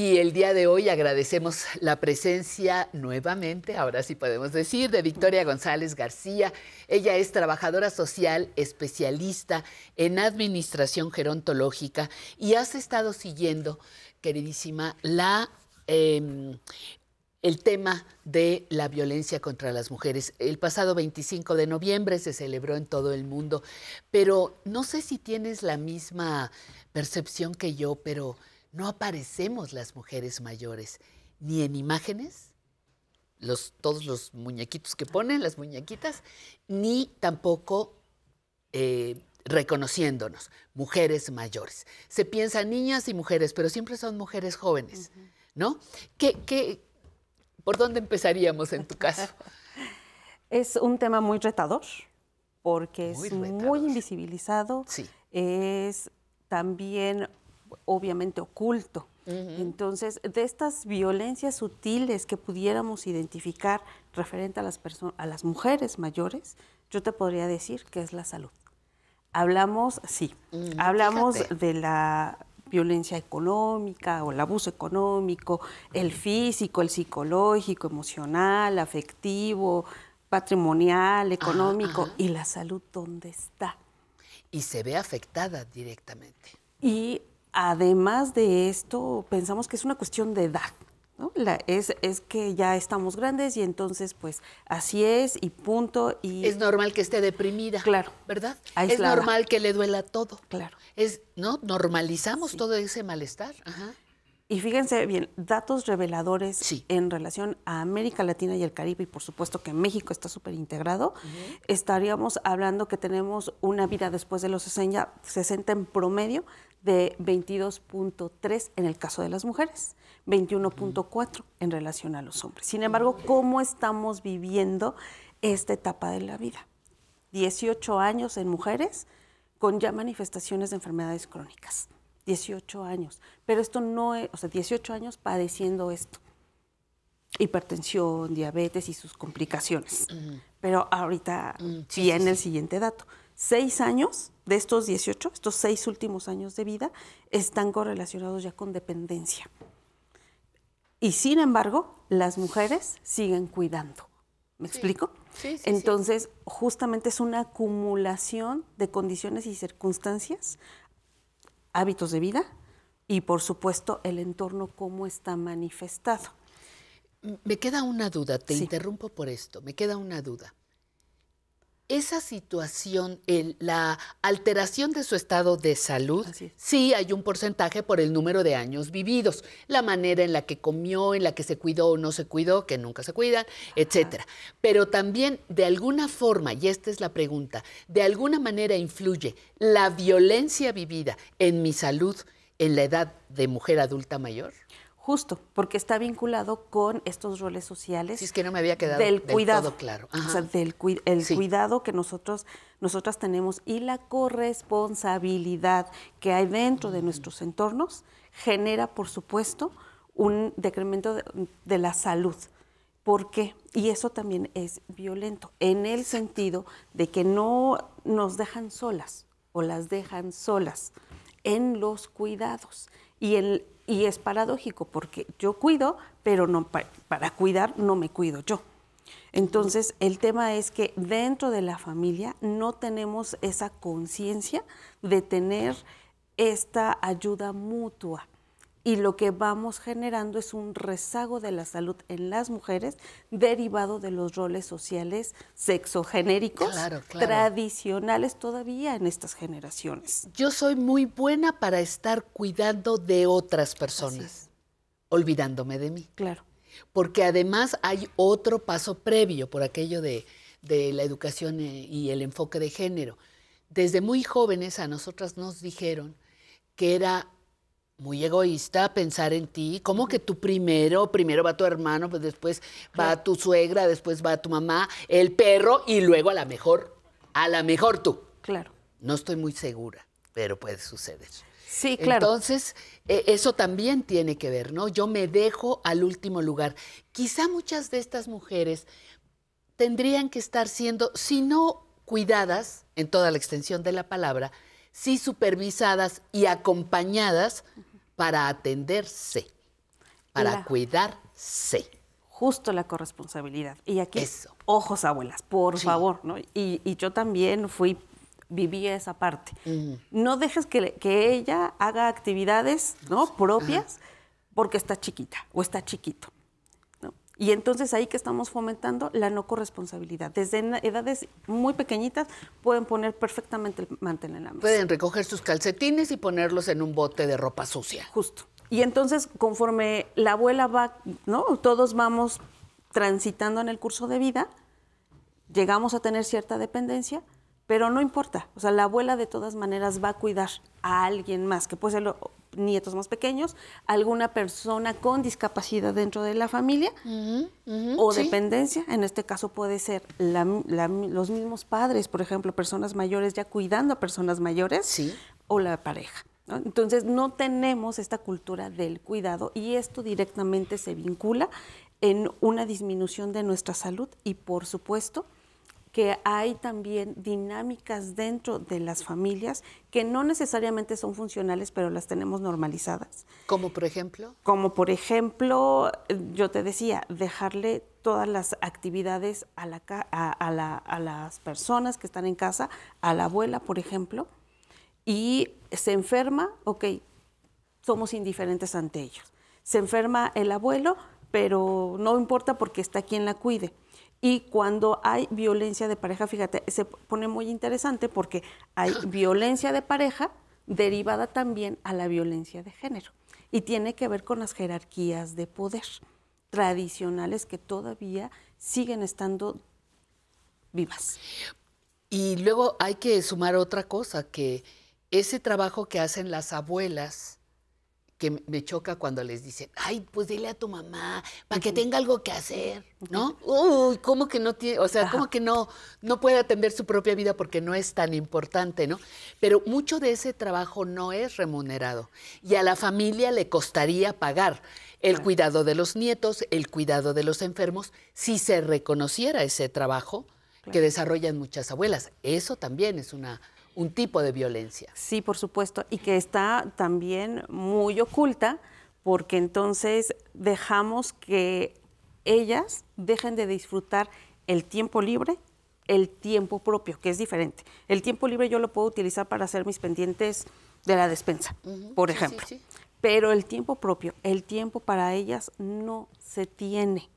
Y el día de hoy agradecemos la presencia nuevamente, ahora sí podemos decir, de Victoria González García. Ella es trabajadora social, especialista en administración gerontológica y has estado siguiendo, queridísima, la... Em, el tema de la violencia contra las mujeres. El pasado 25 de noviembre se celebró en todo el mundo, pero no sé si tienes la misma percepción que yo, pero no aparecemos las mujeres mayores, ni en imágenes, los, todos los muñequitos que ponen, las muñequitas, ni tampoco eh, reconociéndonos, mujeres mayores. Se piensa niñas y mujeres, pero siempre son mujeres jóvenes, ¿no? ¿Qué, por dónde empezaríamos en tu caso? es un tema muy retador, porque es muy invisibilizado. Es también obviamente oculto. Entonces, de estas violencias sutiles que pudiéramos identificar referente a las, a las mujeres mayores, yo te podría decir que es la salud. Hablamos, sí, mm, hablamos de la violencia económica o el abuso económico, el físico, el psicológico, emocional, afectivo, patrimonial, económico, y la salud dónde está. Y se ve afectada directamente. Y además de esto, pensamos que es una cuestión de edad. ¿no? es, que ya estamos grandes y entonces pues así es y punto es normal que esté deprimida claro verdad es normal que le duela todo claro es no normalizamos todo ese malestar y fíjense bien datos reveladores en relación a América Latina y el Caribe y por supuesto que México está súper integrado estaríamos hablando que tenemos una vida después de los 60, 60 en promedio de 22.3 en el caso de las mujeres, 21.4 en relación a los hombres. Sin embargo, ¿cómo estamos viviendo esta etapa de la vida? 18 años en mujeres con ya manifestaciones de enfermedades crónicas. 18 años. Pero esto no es, o sea, 18 años padeciendo esto. Hipertensión, diabetes y sus complicaciones. Mm. Pero ahorita mm, viene el siguiente dato. Seis años de estos 18, estos seis últimos años de vida, están correlacionados ya con dependencia. Y sin embargo, las mujeres siguen cuidando. ¿Me explico? Entonces, justamente es una acumulación de condiciones y circunstancias, hábitos de vida y, por supuesto, el entorno cómo está manifestado. Me queda una duda, te interrumpo por esto, me queda una duda esa situación, la alteración de su estado de salud, sí hay un porcentaje por el número de años vividos, la manera en la que comió, en la que se cuidó o no se cuidó, que nunca se cuida, etcétera. Pero también, de alguna forma, y esta es la pregunta, de alguna manera influye la violencia vivida en mi salud en la edad de mujer adulta mayor. Justo, porque está vinculado con estos roles sociales. Si es que no me había quedado del, cuidado, claro. del el cuidado que nosotros nosotras tenemos y la corresponsabilidad que hay dentro de nuestros entornos genera, por supuesto, un decremento de, la salud. ¿Por qué? Y eso también es violento, en el sentido de que no nos dejan solas o las dejan solas en los cuidados. Y el y es paradójico porque yo cuido, pero no para cuidar no me cuido yo. Entonces, el tema es que dentro de la familia no tenemos esa conciencia de tener esta ayuda mutua y lo que vamos generando es un rezago de la salud en las mujeres derivado de los roles sociales sexogenéricos tradicionales todavía en estas generaciones. Yo soy muy buena para estar cuidando de otras personas, olvidándome de mí. Claro. Porque además hay otro paso previo por aquello de, de la educación eh, y el enfoque de género. Desde muy jóvenes a nosotras nos dijeron que era muy egoísta pensar en ti. como que tú primero, primero va tu hermano, pues después va tu suegra, después va tu mamá, el perro y luego a la mejor, a la mejor tú? Claro. No estoy muy segura, pero puede suceder. Sí, claro. Entonces, e, eso también tiene que ver, ¿no? Yo me dejo al último lugar. Quizá muchas de estas mujeres tendrían que estar siendo, si no cuidadas, en toda la extensión de la palabra, sí supervisadas y acompañadas para atenderse, para cuidarse. Justo la corresponsabilidad. Y aquí, ojos abuelas, por favor, ¿no? Y, yo también fui, viví esa parte. Mm. No dejes que, ella haga actividades ¿no? propias porque está chiquita o está chiquito. Y entonces ahí que estamos fomentando la no corresponsabilidad. Desde edades muy pequeñitas pueden poner perfectamente el mantel en la mesa. Pueden recoger sus calcetines y ponerlos en un bote de ropa sucia. Justo. Y entonces conforme la abuela va, ¿no? Todos vamos transitando en el curso de vida, llegamos a tener cierta dependencia, pero no importa. O sea, la abuela de todas maneras va a cuidar a alguien más, que puede ser nietos más pequeños, alguna persona con discapacidad dentro de la familia o dependencia. En este caso puede ser los mismos padres, por ejemplo, personas mayores ya cuidando a personas mayores o la pareja. Entonces no tenemos esta cultura del cuidado y esto directamente se vincula en una disminución de nuestra salud y por supuesto que hay también dinámicas dentro de las familias que no necesariamente son funcionales, pero las tenemos normalizadas. ¿Como por ejemplo? Como por ejemplo, yo te decía, dejarle todas las actividades a, a las personas que están en casa, a la abuela, por ejemplo, y se enferma, ok, somos indiferentes ante ellos. Se enferma el abuelo, pero no importa porque está quien la cuide y cuando hay violencia de pareja, fíjate, se pone muy interesante porque hay violencia de pareja derivada también a la violencia de género. Y tiene que ver con las jerarquías de poder tradicionales que todavía siguen estando vivas. Y luego hay que sumar otra cosa, que ese trabajo que hacen las abuelas que me choca cuando les dicen, ay, pues dile a tu mamá para que tenga algo que hacer, ¿no? Uy, ¿cómo que no tiene, o sea, cómo que no, no puede atender su propia vida porque no es tan importante, ¿no? Pero mucho de ese trabajo no es remunerado y a la familia le costaría pagar el cuidado de los nietos, el cuidado de los enfermos, si se reconociera ese trabajo que desarrollan muchas abuelas. Eso también es una un tipo de violencia. Sí, por supuesto, y que está también muy oculta porque entonces dejamos que ellas dejen de disfrutar el tiempo libre, el tiempo propio, que es diferente. El tiempo libre yo lo puedo utilizar para hacer mis pendientes de la despensa, por ejemplo. Pero el tiempo propio, el tiempo para ellas no se tiene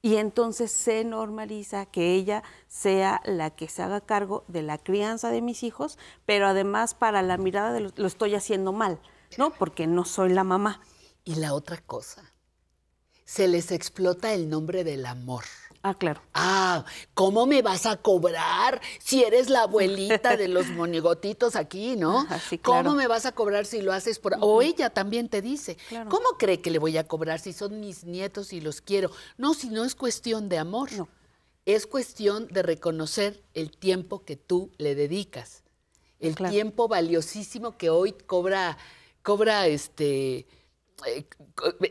y entonces se normaliza que ella sea la que se haga cargo de la crianza de mis hijos, pero además para la mirada de los lo estoy haciendo mal, ¿no? Porque no soy la mamá. Y la otra cosa, se les explota el nombre del amor. Ah, claro. Ah, ¿cómo me vas a cobrar si eres la abuelita de los monigotitos aquí, no? Así, claro. ¿Cómo me vas a cobrar si lo haces por... O ella también te dice, ¿cómo cree que le voy a cobrar si son mis nietos y los quiero? No, si no es cuestión de amor. No. Es cuestión de reconocer el tiempo que tú le dedicas. El tiempo valiosísimo que hoy cobra, cobra este... Eh,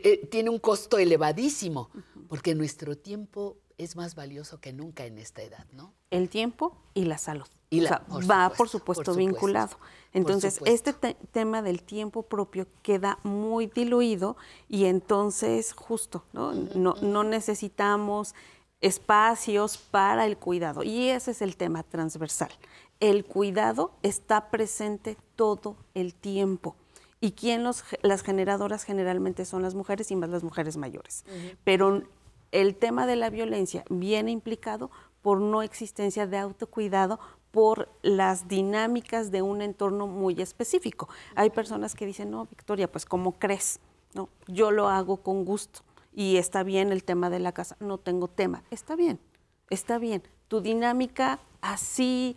eh, tiene un costo elevadísimo, porque nuestro tiempo es más valioso que nunca en esta edad, ¿no? El tiempo y la salud. va, por, supuesto, vinculado. Entonces, este tema del tiempo propio queda muy diluido y entonces, justo, ¿no? No, necesitamos espacios para el cuidado. Y ese es el tema transversal. El cuidado está presente todo el tiempo. Y quien los, las generadoras generalmente son las mujeres y más las mujeres mayores. Pero el tema de la violencia viene implicado por no existencia de autocuidado, por las dinámicas de un entorno muy específico. Hay personas que dicen, no, Victoria, pues como crees? No, yo lo hago con gusto y está bien el tema de la casa, no tengo tema, está bien, está bien. Tu dinámica así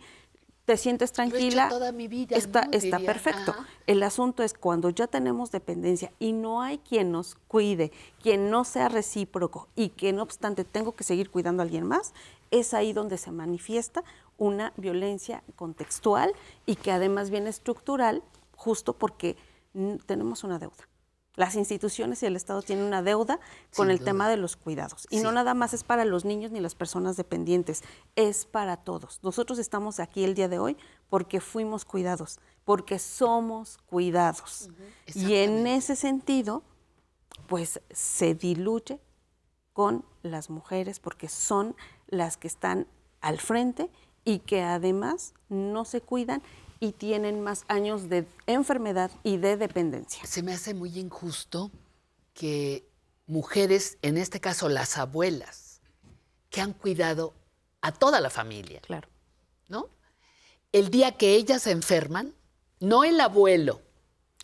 te sientes tranquila, toda mi vida, está, está perfecto. El asunto es cuando ya tenemos dependencia y no hay quien nos cuide, quien no sea recíproco y que no obstante tengo que seguir cuidando a alguien más, es ahí donde se manifiesta una violencia contextual y que además viene estructural, justo porque tenemos una deuda. Las instituciones y el Estado tienen una deuda con el tema de los cuidados. Y no nada más es para los niños ni las personas dependientes, es para todos. Nosotros estamos aquí el día de hoy porque fuimos cuidados, porque somos cuidados. Y en ese sentido, pues se diluye con las mujeres porque son las que están al frente y que además no se cuidan y tienen más años de enfermedad y de dependencia. Se me hace muy injusto que mujeres, en este caso las abuelas, que han cuidado a toda la familia. Claro. ¿No? El día que ellas se enferman, no el abuelo.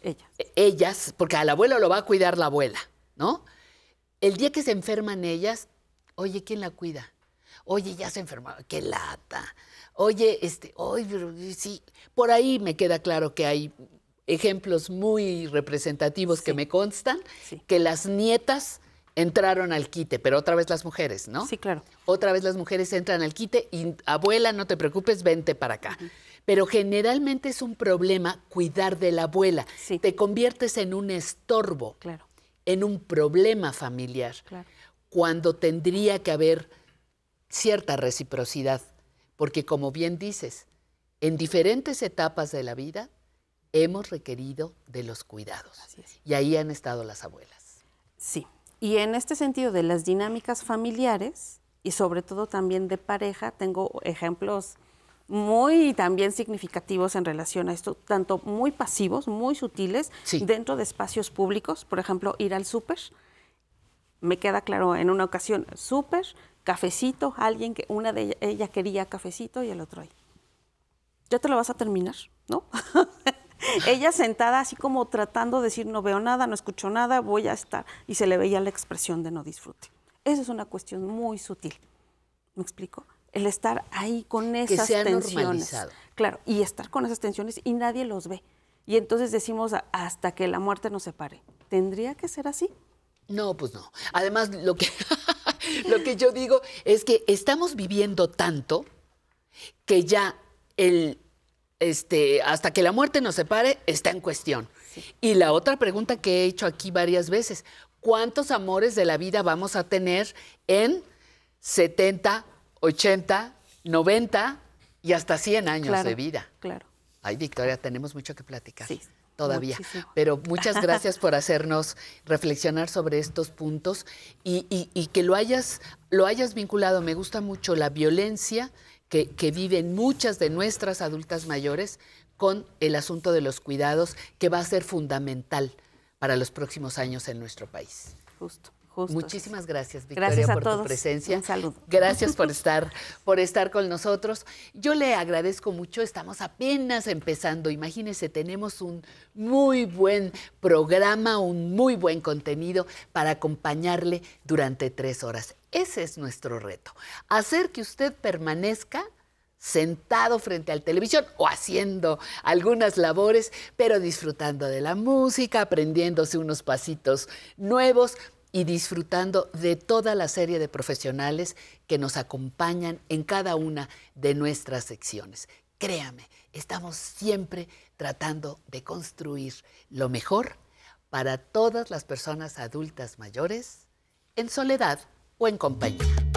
Ellas. E, ellas, porque al abuelo lo va a cuidar la abuela, ¿no? El día que se enferman ellas, oye, ¿quién la cuida? oye, ya se enfermaba, qué lata. Oye, este, oye, sí, por ahí me queda claro que hay ejemplos muy representativos que me constan, que las nietas entraron al quite, pero otra vez las mujeres, ¿no? Sí, claro. Otra vez las mujeres entran al quite y abuela, no te preocupes, vente para acá. Pero generalmente es un problema cuidar de la abuela. Te conviertes en un estorbo, claro. en un problema familiar, cuando tendría que haber cierta reciprocidad, porque como bien dices, en diferentes etapas de la vida hemos requerido de los cuidados. Y ahí han estado las abuelas. Sí, y en este sentido de las dinámicas familiares y sobre todo también de pareja, tengo ejemplos muy también significativos en relación a esto, tanto muy pasivos, muy sutiles, dentro de espacios públicos, por ejemplo, ir al súper. Me queda claro en una ocasión, súper, cafecito, alguien que una de ellas, ella quería cafecito y el otro ahí. Ya te lo vas a terminar, ¿no? ella sentada así como tratando de decir no veo nada, no escucho nada, voy a estar y se le veía la expresión de no disfrute. Esa es una cuestión muy sutil. ¿Me explico? El estar ahí con esas tensiones. Claro, y estar con esas tensiones y nadie los ve. Y entonces decimos hasta que la muerte nos separe. ¿Tendría que ser así? No, pues no. Además, lo que Lo que yo digo es que estamos viviendo tanto que ya el este, hasta que la muerte nos separe, está en cuestión. Y la otra pregunta que he hecho aquí varias veces, ¿cuántos amores de la vida vamos a tener en 70, 80, 90 y hasta 100 años de vida? Claro. Ay, Victoria, tenemos mucho que platicar todavía. Pero muchas gracias por hacernos reflexionar sobre estos puntos y, y, que lo hayas, lo hayas vinculado. Me gusta mucho la violencia que, que viven muchas de nuestras adultas mayores con el asunto de los cuidados, que va a ser fundamental para los próximos años en nuestro país. Justo. Muchísimas gracias, Victoria, por tu presencia. Un Gracias por estar, por estar con nosotros. Yo le agradezco mucho, estamos apenas empezando. Imagínense, tenemos un muy buen programa, un muy buen contenido para acompañarle durante tres horas. Ese es nuestro reto, hacer que usted permanezca sentado frente al televisión o haciendo algunas labores, pero disfrutando de la música, aprendiéndose unos pasitos nuevos, y disfrutando de toda la serie de profesionales que nos acompañan en cada una de nuestras secciones. Créame, estamos siempre tratando de construir lo mejor para todas las personas adultas mayores, en soledad o en compañía.